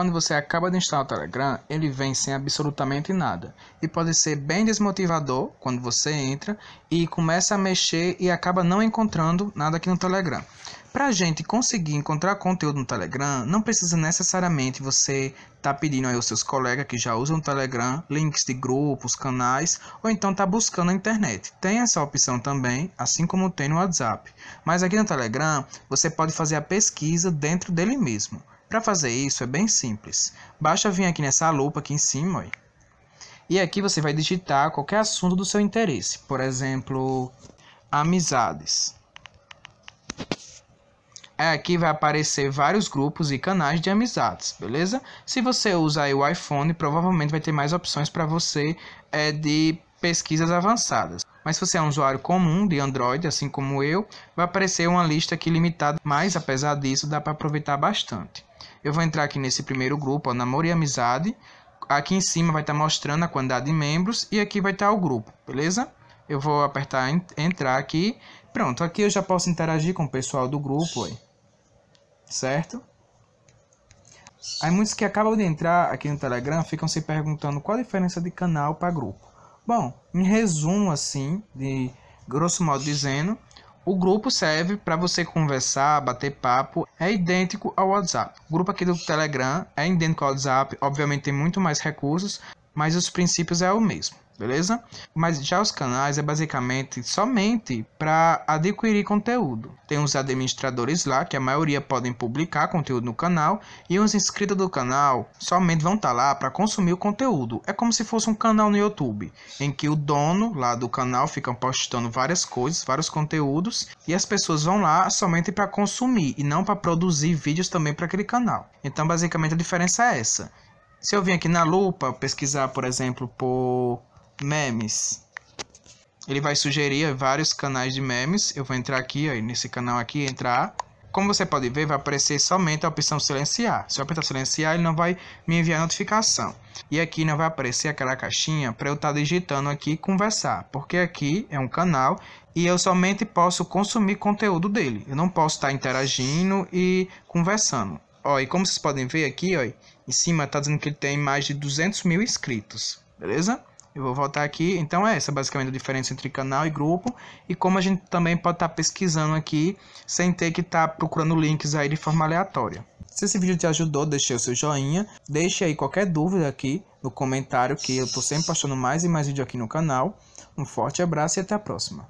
Quando você acaba de instalar o Telegram, ele vem sem absolutamente nada e pode ser bem desmotivador quando você entra e começa a mexer e acaba não encontrando nada aqui no Telegram. Para a gente conseguir encontrar conteúdo no Telegram, não precisa necessariamente você tá pedindo aí aos seus colegas que já usam o Telegram links de grupos, canais, ou então tá buscando na internet. Tem essa opção também, assim como tem no WhatsApp. Mas aqui no Telegram, você pode fazer a pesquisa dentro dele mesmo. Para fazer isso é bem simples. Basta vir aqui nessa lupa aqui em cima, ó, e aqui você vai digitar qualquer assunto do seu interesse. Por exemplo, amizades. É, aqui vai aparecer vários grupos e canais de amizades, beleza? Se você usar o iPhone, provavelmente vai ter mais opções para você é, de pesquisas avançadas. Mas se você é um usuário comum de Android, assim como eu, vai aparecer uma lista aqui limitada, mas apesar disso dá para aproveitar bastante. Eu vou entrar aqui nesse primeiro grupo, ó, Namoro e Amizade. Aqui em cima vai estar tá mostrando a quantidade de membros e aqui vai estar tá o grupo, beleza? Eu vou apertar em, entrar aqui. Pronto, aqui eu já posso interagir com o pessoal do grupo, aí. certo? Aí muitos que acabam de entrar aqui no Telegram ficam se perguntando qual a diferença de canal para grupo. Bom, em resumo assim, de grosso modo dizendo, o grupo serve para você conversar, bater papo, é idêntico ao WhatsApp. O grupo aqui do Telegram é idêntico ao WhatsApp, obviamente tem muito mais recursos, mas os princípios é o mesmo, beleza? Mas já os canais é basicamente somente para adquirir conteúdo. Tem os administradores lá, que a maioria podem publicar conteúdo no canal, e os inscritos do canal somente vão estar tá lá para consumir o conteúdo. É como se fosse um canal no YouTube, em que o dono lá do canal fica postando várias coisas, vários conteúdos, e as pessoas vão lá somente para consumir e não para produzir vídeos também para aquele canal. Então, basicamente a diferença é essa. Se eu vir aqui na lupa pesquisar, por exemplo, por memes, ele vai sugerir vários canais de memes. Eu vou entrar aqui, ó, nesse canal aqui, entrar. Como você pode ver, vai aparecer somente a opção silenciar. Se eu apertar silenciar, ele não vai me enviar notificação. E aqui não vai aparecer aquela caixinha para eu estar tá digitando aqui conversar, porque aqui é um canal e eu somente posso consumir conteúdo dele. Eu não posso estar tá interagindo e conversando. Ó, e como vocês podem ver aqui, ó, em cima tá dizendo que ele tem mais de 200 mil inscritos, beleza? Eu vou voltar aqui, então é essa basicamente a diferença entre canal e grupo, e como a gente também pode estar tá pesquisando aqui, sem ter que estar tá procurando links aí de forma aleatória. Se esse vídeo te ajudou, deixe o seu joinha, deixe aí qualquer dúvida aqui no comentário, que eu tô sempre postando mais e mais vídeo aqui no canal. Um forte abraço e até a próxima.